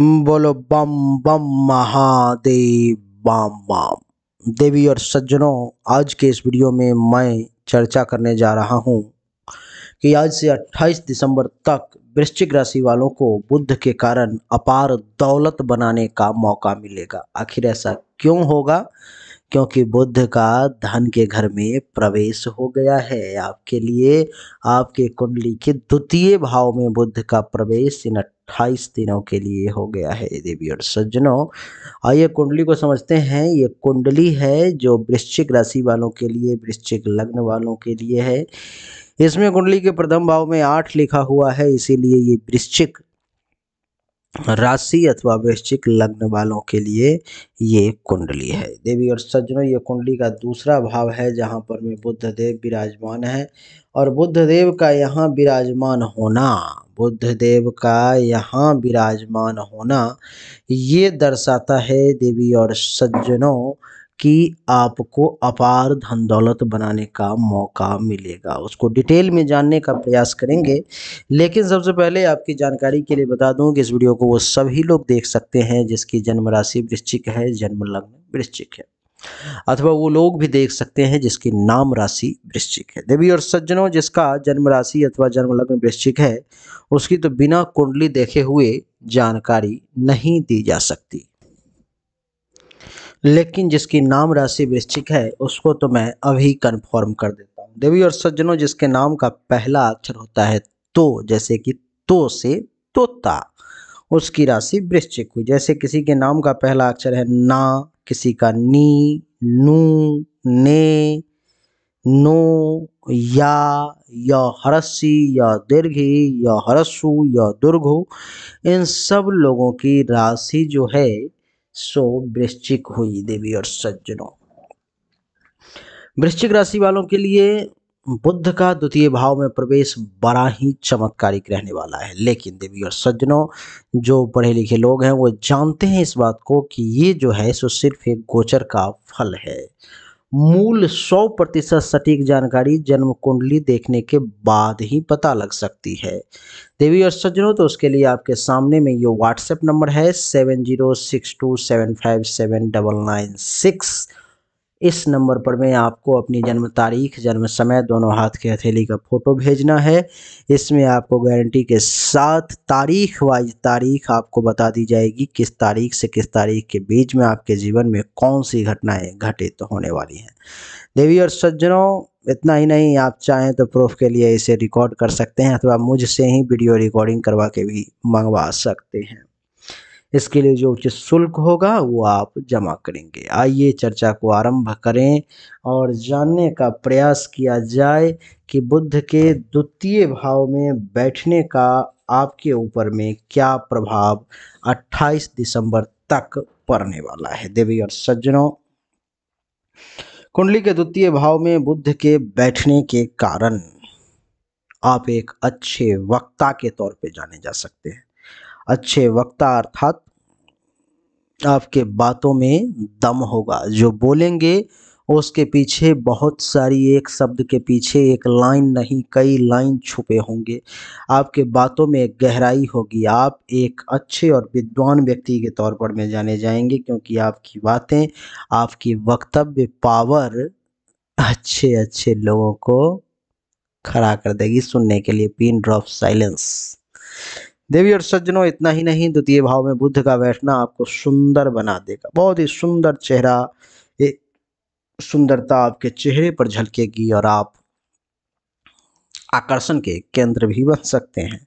बोलो बम बम महादेव बम बम देवी और सज्जनों आज के इस वीडियो में मैं चर्चा करने जा रहा हूं कि आज से 28 दिसंबर तक वृश्चिक राशि वालों को बुद्ध के कारण अपार दौलत बनाने का मौका मिलेगा आखिर ऐसा क्यों होगा क्योंकि बुद्ध का धन के घर में प्रवेश हो गया है आपके लिए आपके कुंडली के द्वितीय भाव में बुद्ध का प्रवेश इन अट्ठाईस दिनों के लिए हो गया है देवी और सज्जनों आइए कुंडली को समझते हैं ये कुंडली है जो वृश्चिक राशि वालों के लिए वृश्चिक लग्न वालों के लिए है इसमें कुंडली के प्रथम भाव में आठ लिखा हुआ है इसीलिए ये वृश्चिक राशि अथवा वृश्चिक लग्न वालों के लिए ये कुंडली है देवी और सज्जनों ये कुंडली का दूसरा भाव है जहाँ पर में बुद्ध देव विराजमान है और बुद्ध देव का यहाँ विराजमान होना बुद्ध देव का यहाँ विराजमान होना ये दर्शाता है देवी और सज्जनों कि आपको अपार धन दौलत बनाने का मौका मिलेगा उसको डिटेल में जानने का प्रयास करेंगे लेकिन सबसे पहले आपकी जानकारी के लिए बता दूं कि इस वीडियो को वो सभी लोग देख सकते हैं जिसकी जन्म राशि वृश्चिक है जन्म लग्न वृश्चिक है अथवा वो लोग भी देख सकते हैं जिसकी नाम राशि वृश्चिक है देवी और सज्जनों जिसका जन्म राशि अथवा जन्म लग्न वृश्चिक है उसकी तो बिना कुंडली देखे हुए जानकारी नहीं दी जा सकती लेकिन जिसकी नाम राशि वृश्चिक है उसको तो मैं अभी कन्फर्म कर देता हूँ देवी और सज्जनों जिसके नाम का पहला अक्षर होता है तो जैसे कि तो से तोता उसकी राशि वृश्चिक हुई जैसे किसी के नाम का पहला अक्षर है ना किसी का नी नू ने नो या या हरसी या दीर्घी या हरसु या दुर्घु इन सब लोगों की राशि जो है सो वृश्चिक हुई देवी और सज्जनों वृश्चिक राशि वालों के लिए बुद्ध का द्वितीय भाव में प्रवेश बड़ा ही चमत्कारिक रहने वाला है लेकिन देवी और सज्जनों जो पढ़े लिखे लोग हैं वो जानते हैं इस बात को कि ये जो है सो सिर्फ एक गोचर का फल है मूल सौ प्रतिशत सटीक जानकारी जन्म कुंडली देखने के बाद ही पता लग सकती है देवी और सज्जनों तो उसके लिए आपके सामने में ये व्हाट्सएप नंबर है seven zero six two seven five seven double nine six इस नंबर पर मैं आपको अपनी जन्म तारीख जन्म समय दोनों हाथ की हथेली का फ़ोटो भेजना है इसमें आपको गारंटी के साथ तारीख वाइज तारीख आपको बता दी जाएगी किस तारीख से किस तारीख के बीच में आपके जीवन में कौन सी घटनाएं घटित तो होने वाली हैं देवी और सज्जनों इतना ही नहीं आप चाहें तो प्रूफ के लिए इसे रिकॉर्ड कर सकते हैं अथवा मुझसे ही वीडियो रिकॉर्डिंग करवा के भी मंगवा सकते हैं इसके लिए जो उचित शुल्क होगा वो आप जमा करेंगे आइए चर्चा को आरंभ करें और जानने का प्रयास किया जाए कि बुद्ध के द्वितीय भाव में बैठने का आपके ऊपर में क्या प्रभाव 28 दिसंबर तक पड़ने वाला है देवी और सज्जनों कुंडली के द्वितीय भाव में बुद्ध के बैठने के कारण आप एक अच्छे वक्ता के तौर पे जाने जा सकते हैं अच्छे वक्ता अर्थात आपके बातों में दम होगा जो बोलेंगे उसके पीछे बहुत सारी एक शब्द के पीछे एक लाइन नहीं कई लाइन छुपे होंगे आपके बातों में एक गहराई होगी आप एक अच्छे और विद्वान व्यक्ति के तौर पर में जाने जाएंगे क्योंकि आपकी बातें आपकी वक्तव्य पावर अच्छे अच्छे लोगों को खड़ा कर देगी सुनने के लिए पिन ड्रॉप साइलेंस देवी और सज्जनों इतना ही नहीं द्वितीय भाव में बुद्ध का बैठना आपको सुंदर बना देगा बहुत ही सुंदर चेहरा ये सुंदरता आपके चेहरे पर झलकेगी और आप आकर्षण के केंद्र भी बन सकते हैं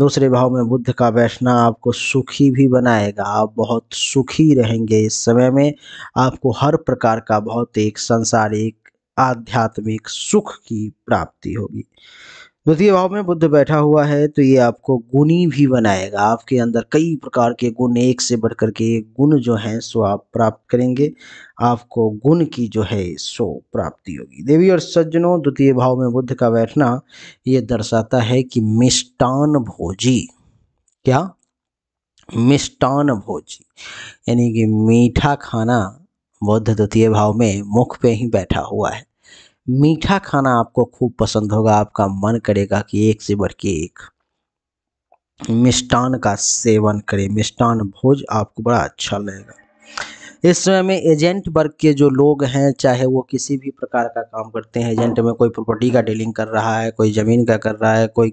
दूसरे भाव में बुद्ध का बैठना आपको सुखी भी बनाएगा आप बहुत सुखी रहेंगे इस समय में आपको हर प्रकार का भौतिक संसारिक आध्यात्मिक सुख की प्राप्ति होगी द्वितीय भाव में बुद्ध बैठा हुआ है तो ये आपको गुणी भी बनाएगा आपके अंदर कई प्रकार के गुण एक से बढ़कर के गुण जो हैं सो आप प्राप्त करेंगे आपको गुण की जो है सो प्राप्ति होगी देवी और सज्जनों द्वितीय भाव में बुद्ध का बैठना ये दर्शाता है कि मिष्टान भोजी क्या मिष्टान भोजी यानी कि मीठा खाना बुद्ध द्वितीय भाव में मुख पे ही बैठा हुआ है मीठा खाना आपको खूब पसंद होगा आपका मन करेगा कि एक से बढ़ के एक मिष्टान का सेवन करें मिष्टान भोज आपको बड़ा अच्छा लगेगा इस समय में एजेंट वर्ग के जो लोग हैं चाहे वो किसी भी प्रकार का काम करते हैं एजेंट में कोई प्रॉपर्टी का डीलिंग कर रहा है कोई ज़मीन का कर रहा है कोई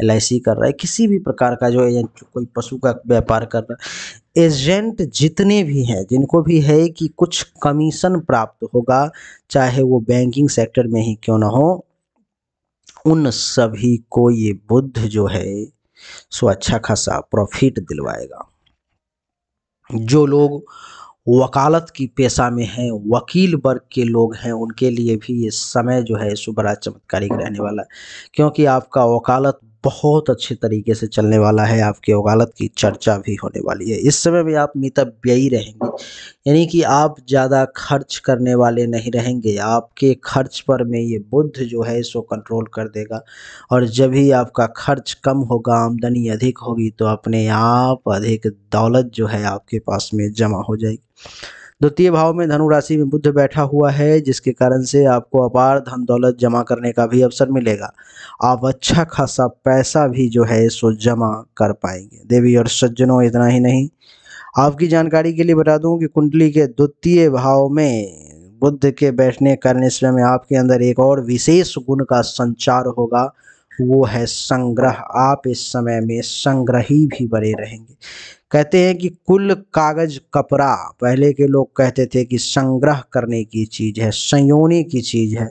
एल कर रहा है किसी भी प्रकार का जो एजेंट कोई पशु का व्यापार कर रहा है एजेंट जितने भी हैं जिनको भी है कि कुछ कमीशन प्राप्त होगा चाहे वो बैंकिंग सेक्टर में ही क्यों ना हो उन सभी को ये बुद्ध जो है सो अच्छा खासा प्रॉफिट दिलवाएगा जो लोग वकालत की पेशा में हैं वकील वर्ग के लोग हैं उनके लिए भी ये समय जो है सुबह चमत्कारिक रहने वाला है क्योंकि आपका वकालत बहुत अच्छे तरीके से चलने वाला है आपकी वकालत की चर्चा भी होने वाली है इस समय भी आप व्ययी रहेंगे यानी कि आप ज़्यादा खर्च करने वाले नहीं रहेंगे आपके खर्च पर में ये बुद्ध जो है इसको कंट्रोल कर देगा और जब भी आपका खर्च कम होगा आमदनी अधिक होगी तो अपने आप अधिक दौलत जो है आपके पास में जमा हो जाएगी द्वितीय भाव में धनु राशि में बुद्ध बैठा हुआ है जिसके कारण से आपको अपार धन दौलत जमा करने का भी अवसर मिलेगा आप अच्छा खासा पैसा भी जो है सो जमा कर पाएंगे देवी और सज्जनों इतना ही नहीं आपकी जानकारी के लिए बता दूं कि कुंडली के द्वितीय भाव में बुद्ध के बैठने समय में आपके अंदर एक और विशेष गुण का संचार होगा वो है संग्रह आप इस समय में संग्रही भी बने रहेंगे कहते हैं कि कुल कागज कपड़ा पहले के लोग कहते थे कि संग्रह करने की चीज़ है संयोनी की चीज़ है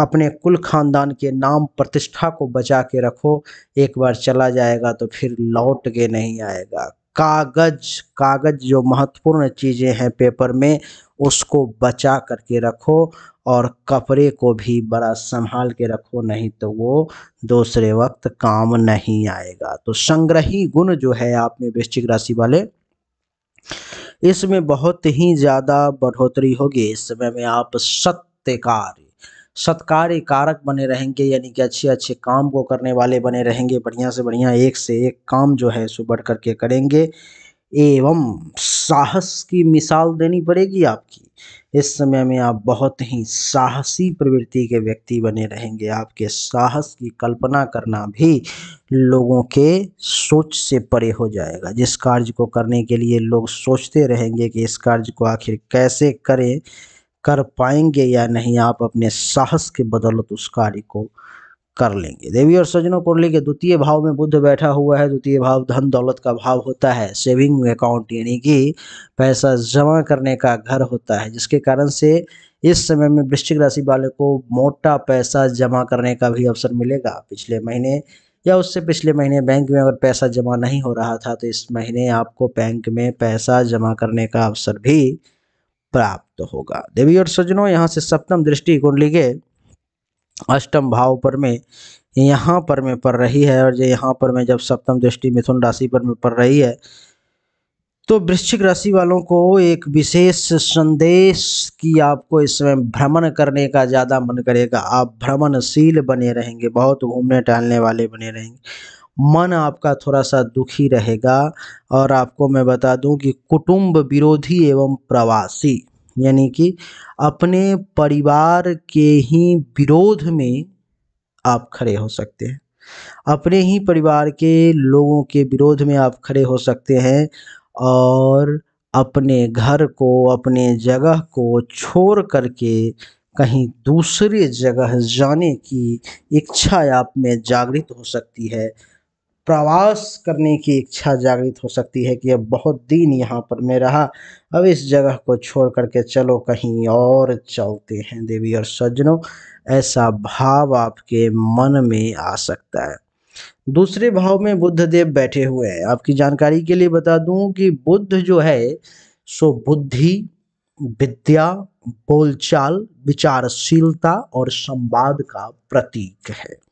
अपने कुल खानदान के नाम प्रतिष्ठा को बचा के रखो एक बार चला जाएगा तो फिर लौट के नहीं आएगा कागज कागज जो महत्वपूर्ण चीज़ें हैं पेपर में उसको बचा करके रखो और कपड़े को भी बड़ा संभाल के रखो नहीं तो वो दूसरे वक्त काम नहीं आएगा तो संग्रही गुण जो है आप में वृश्चिक राशि वाले इसमें बहुत ही ज़्यादा बढ़ोतरी होगी इस समय में आप सत्य कार्य सत्कार्य कारक बने रहेंगे यानी कि अच्छे अच्छे काम को करने वाले बने रहेंगे बढ़िया से बढ़िया एक से एक काम जो है सो बढ़ करके करेंगे एवं साहस की मिसाल देनी पड़ेगी आपकी इस समय में आप बहुत ही साहसी प्रवृत्ति के व्यक्ति बने रहेंगे आपके साहस की कल्पना करना भी लोगों के सोच से परे हो जाएगा जिस कार्य को करने के लिए लोग सोचते रहेंगे कि इस कार्य को आखिर कैसे करें कर पाएंगे या नहीं आप अपने साहस के बदौलत उस कार्य को कर लेंगे देवी और सजनों कुंडली के द्वितीय भाव में बुद्ध बैठा हुआ है द्वितीय भाव धन दौलत का भाव होता है सेविंग अकाउंट यानी कि पैसा जमा करने का घर होता है जिसके कारण से इस समय में वृश्चिक राशि वाले को मोटा पैसा जमा करने का भी अवसर मिलेगा पिछले महीने या उससे पिछले महीने बैंक में अगर पैसा जमा नहीं हो रहा था तो इस महीने आपको बैंक में पैसा जमा करने का अवसर भी प्राप्त होगा देवी और सज्जनों यहाँ से सप्तम दृष्टि कुंडली के अष्टम भाव पर में यहाँ पर में पड़ रही है और जो यहाँ पर में जब सप्तम दृष्टि मिथुन राशि पर में पड़ रही है तो वृश्चिक राशि वालों को एक विशेष संदेश की आपको इस समय भ्रमण करने का ज़्यादा मन करेगा आप भ्रमणशील बने रहेंगे बहुत घूमने टहलने वाले बने रहेंगे मन आपका थोड़ा सा दुखी रहेगा और आपको मैं बता दूं कि कुटुंब विरोधी एवं प्रवासी यानी कि अपने परिवार के ही विरोध में आप खड़े हो सकते हैं अपने ही परिवार के लोगों के विरोध में आप खड़े हो सकते हैं और अपने घर को अपने जगह को छोड़ करके कहीं दूसरे जगह जाने की इच्छा आप में जागृत हो सकती है प्रवास करने की इच्छा जागृत हो सकती है कि अब बहुत दिन यहाँ पर मैं रहा अब इस जगह को छोड़ करके चलो कहीं और चलते हैं देवी और सज्जनों ऐसा भाव आपके मन में आ सकता है दूसरे भाव में बुद्ध देव बैठे हुए हैं आपकी जानकारी के लिए बता दूं कि बुद्ध जो है सो बुद्धि विद्या बोलचाल विचारशीलता और संवाद का प्रतीक है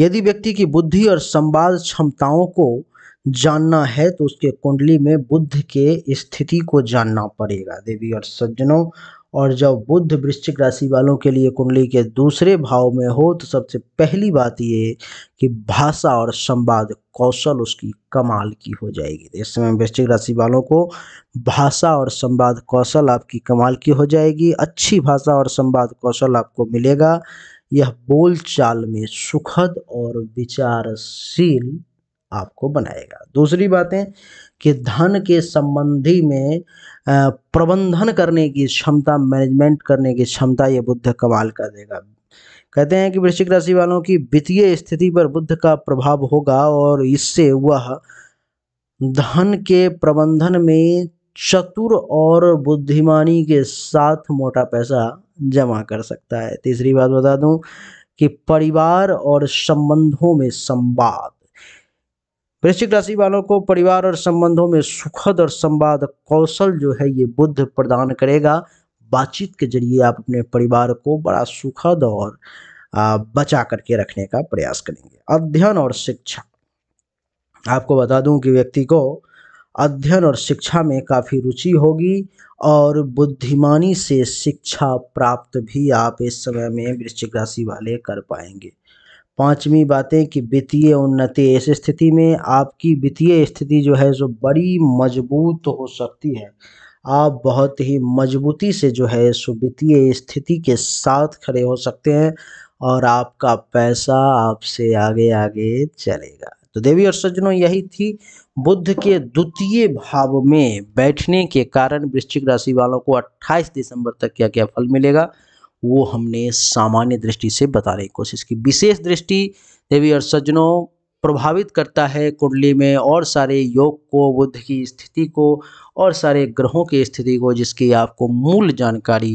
यदि व्यक्ति की बुद्धि और संवाद क्षमताओं को जानना है तो उसके कुंडली में बुद्ध के स्थिति को जानना पड़ेगा देवी और सज्जनों और जब बुद्ध वृश्चिक राशि वालों के लिए कुंडली के दूसरे भाव में हो तो सबसे पहली बात ये कि भाषा और संवाद कौशल उसकी कमाल की हो जाएगी इस समय वृश्चिक राशि वालों को भाषा और संवाद कौशल आपकी कमाल की हो जाएगी अच्छी भाषा और संवाद कौशल आपको मिलेगा यह बोलचाल में सुखद और विचारशील आपको बनाएगा दूसरी बातें कि धन के संबंधी में प्रबंधन करने की क्षमता मैनेजमेंट करने की क्षमता यह बुद्ध कमाल कर देगा कहते हैं कि वृश्चिक राशि वालों की वित्तीय स्थिति पर बुद्ध का प्रभाव होगा और इससे वह धन के प्रबंधन में चतुर और बुद्धिमानी के साथ मोटा पैसा जमा कर सकता है तीसरी बात बता दूं कि परिवार और संबंधों में संवाद वृश्चिक राशि वालों को परिवार और संबंधों में सुखद और संवाद कौशल जो है ये बुद्ध प्रदान करेगा बातचीत के जरिए आप अपने परिवार को बड़ा सुखद और बचा करके रखने का प्रयास करेंगे अध्ययन और शिक्षा आपको बता दूं कि व्यक्ति को अध्ययन और शिक्षा में काफ़ी रुचि होगी और बुद्धिमानी से शिक्षा प्राप्त भी आप इस समय में वृश्चिक राशि वाले कर पाएंगे पांचवी बातें कि वित्तीय उन्नति इस स्थिति में आपकी वित्तीय स्थिति जो है जो बड़ी मजबूत हो सकती है आप बहुत ही मजबूती से जो है सो वित्तीय स्थिति के साथ खड़े हो सकते हैं और आपका पैसा आपसे आगे आगे चलेगा तो देवी और सज्जनों यही थी बुद्ध के द्वितीय भाव में बैठने के कारण वृश्चिक राशि वालों को 28 दिसंबर तक क्या क्या फल मिलेगा वो हमने सामान्य दृष्टि से बताने की कोशिश की विशेष दृष्टि देवी और सज्जनों प्रभावित करता है कुंडली में और सारे योग को बुद्ध की स्थिति को और सारे ग्रहों की स्थिति को जिसकी आपको मूल जानकारी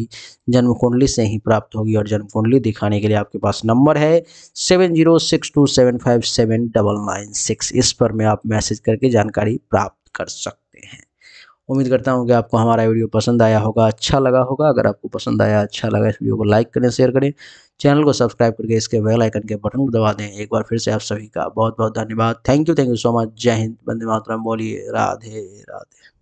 जन्म कुंडली से ही प्राप्त होगी और जन्म कुंडली दिखाने के लिए आपके पास नंबर है seven zero six two seven five seven double nine six इस पर मैं आप मैसेज करके जानकारी प्राप्त कर सकते उम्मीद करता हूँ कि आपको हमारा वीडियो पसंद आया होगा अच्छा लगा होगा अगर आपको पसंद आया अच्छा लगा इस वीडियो को लाइक करें शेयर करें चैनल को सब्सक्राइब करके इसके बेल आइकन के बटन को दबा दें एक बार फिर से आप सभी का बहुत बहुत धन्यवाद thank you thank you so much जय हिंद बंदे मातरम बोलिए राधे राधे